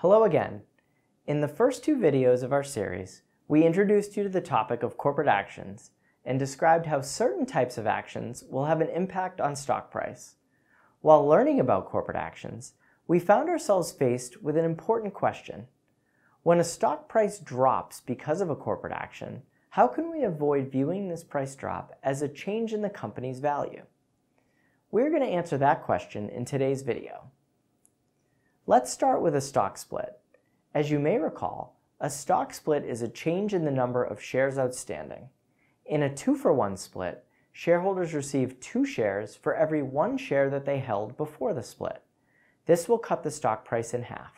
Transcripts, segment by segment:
Hello again. In the first two videos of our series, we introduced you to the topic of corporate actions and described how certain types of actions will have an impact on stock price. While learning about corporate actions, we found ourselves faced with an important question. When a stock price drops because of a corporate action, how can we avoid viewing this price drop as a change in the company's value? We're going to answer that question in today's video. Let's start with a stock split. As you may recall, a stock split is a change in the number of shares outstanding. In a two-for-one split, shareholders receive two shares for every one share that they held before the split. This will cut the stock price in half.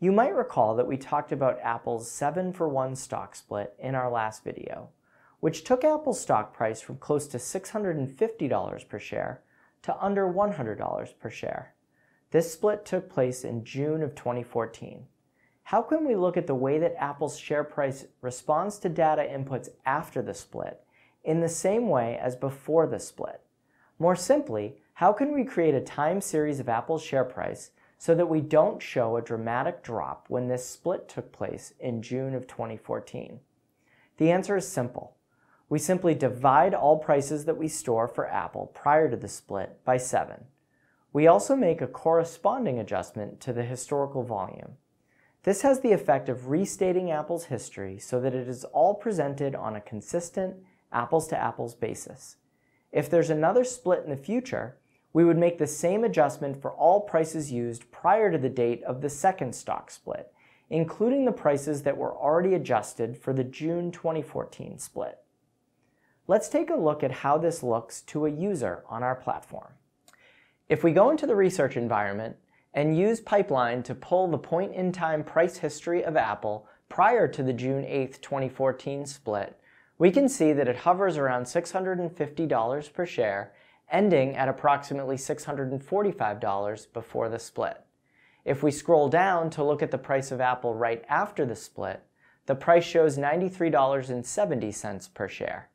You might recall that we talked about Apple's 7-for-1 stock split in our last video, which took Apple's stock price from close to $650 per share to under $100 per share. This split took place in June of 2014. How can we look at the way that Apple's share price responds to data inputs after the split in the same way as before the split? More simply, how can we create a time series of Apple's share price so that we don't show a dramatic drop when this split took place in June of 2014? The answer is simple. We simply divide all prices that we store for Apple prior to the split by 7. We also make a corresponding adjustment to the historical volume. This has the effect of restating Apple's history so that it is all presented on a consistent apples-to-apples basis. If there's another split in the future, we would make the same adjustment for all prices used prior to the date of the second stock split, including the prices that were already adjusted for the June 2014 split. Let's take a look at how this looks to a user on our platform. If we go into the research environment and use Pipeline to pull the point-in-time price history of Apple prior to the June 8, 2014 split, we can see that it hovers around $650 per share, ending at approximately $645 before the split. If we scroll down to look at the price of Apple right after the split, the price shows $93.70 per share.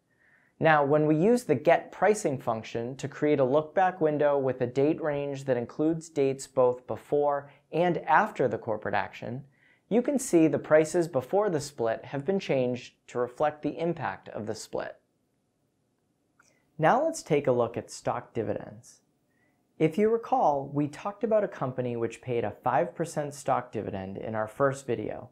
Now, when we use the get pricing function to create a lookback window with a date range that includes dates both before and after the corporate action, you can see the prices before the split have been changed to reflect the impact of the split. Now let's take a look at stock dividends. If you recall, we talked about a company which paid a 5% stock dividend in our first video.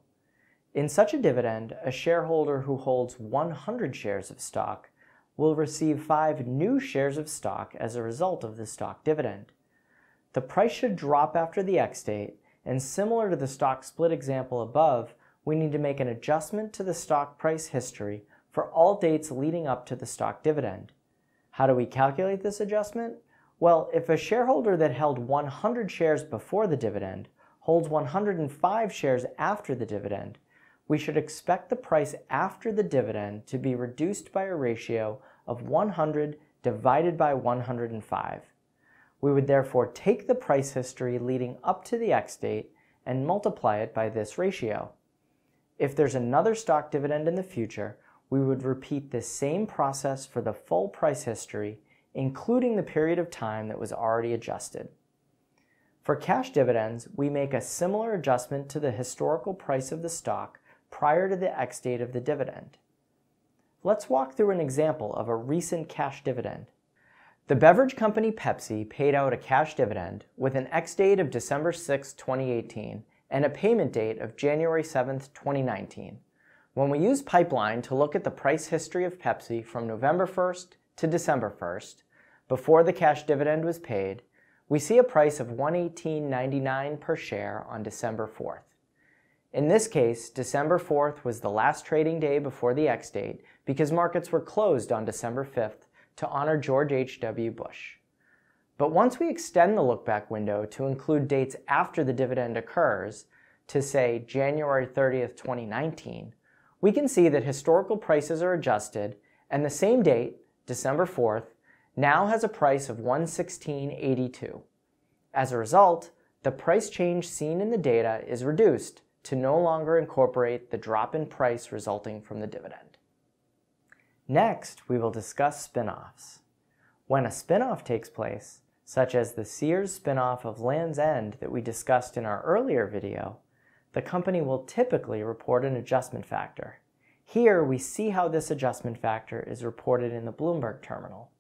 In such a dividend, a shareholder who holds 100 shares of stock will receive five new shares of stock as a result of the stock dividend. The price should drop after the X date, and similar to the stock split example above, we need to make an adjustment to the stock price history for all dates leading up to the stock dividend. How do we calculate this adjustment? Well, if a shareholder that held 100 shares before the dividend holds 105 shares after the dividend, we should expect the price after the dividend to be reduced by a ratio of 100 divided by 105. We would therefore take the price history leading up to the X date and multiply it by this ratio. If there's another stock dividend in the future, we would repeat this same process for the full price history, including the period of time that was already adjusted. For cash dividends, we make a similar adjustment to the historical price of the stock prior to the X date of the dividend. Let's walk through an example of a recent cash dividend. The beverage company Pepsi paid out a cash dividend with an X date of December 6, 2018 and a payment date of January 7, 2019. When we use Pipeline to look at the price history of Pepsi from November 1st to December 1st, before the cash dividend was paid, we see a price of 118.99 per share on December 4th. In this case, December 4th was the last trading day before the X date because markets were closed on December 5th to honor George H.W. Bush. But once we extend the lookback window to include dates after the dividend occurs, to say January 30th, 2019, we can see that historical prices are adjusted and the same date, December 4th, now has a price of 116.82. As a result, the price change seen in the data is reduced to no longer incorporate the drop in price resulting from the dividend. Next, we will discuss spin-offs. When a spin-off takes place, such as the Sears spin-off of Land's End that we discussed in our earlier video, the company will typically report an adjustment factor. Here, we see how this adjustment factor is reported in the Bloomberg terminal.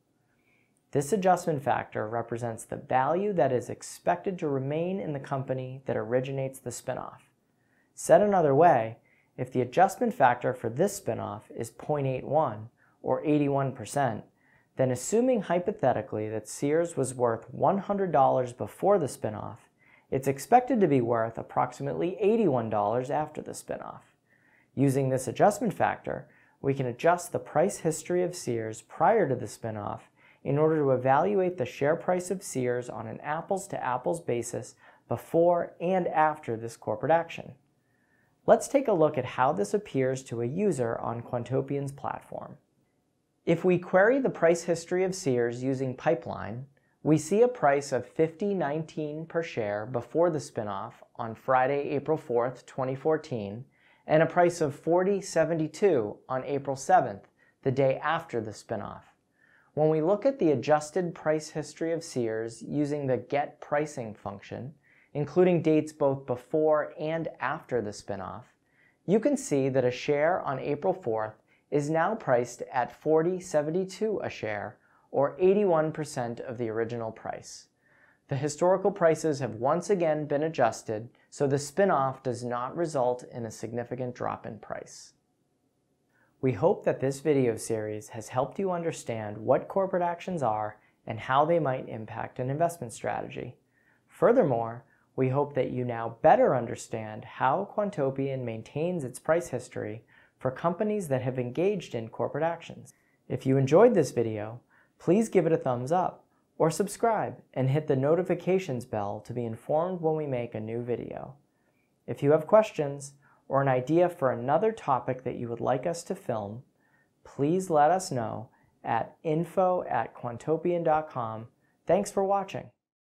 This adjustment factor represents the value that is expected to remain in the company that originates the spinoff. Said another way, if the adjustment factor for this spinoff is 0.81, or 81%, then assuming hypothetically that Sears was worth $100 before the spinoff, it's expected to be worth approximately $81 after the spinoff. Using this adjustment factor, we can adjust the price history of Sears prior to the spinoff in order to evaluate the share price of Sears on an apples-to-apples basis before and after this corporate action. Let's take a look at how this appears to a user on Quantopian's platform. If we query the price history of Sears using Pipeline, we see a price of 50.19 per share before the spinoff on Friday, April 4th, 2014, and a price of 40.72 on April 7th, the day after the spinoff. When we look at the adjusted price history of Sears using the get pricing function, including dates both before and after the spinoff, you can see that a share on April 4th is now priced at 40.72 a share or 81% of the original price. The historical prices have once again been adjusted, so the spinoff does not result in a significant drop in price. We hope that this video series has helped you understand what corporate actions are and how they might impact an investment strategy. Furthermore, we hope that you now better understand how Quantopian maintains its price history for companies that have engaged in corporate actions. If you enjoyed this video, please give it a thumbs up or subscribe and hit the notifications bell to be informed when we make a new video. If you have questions or an idea for another topic that you would like us to film, please let us know at info at quantopian.com. Thanks for watching.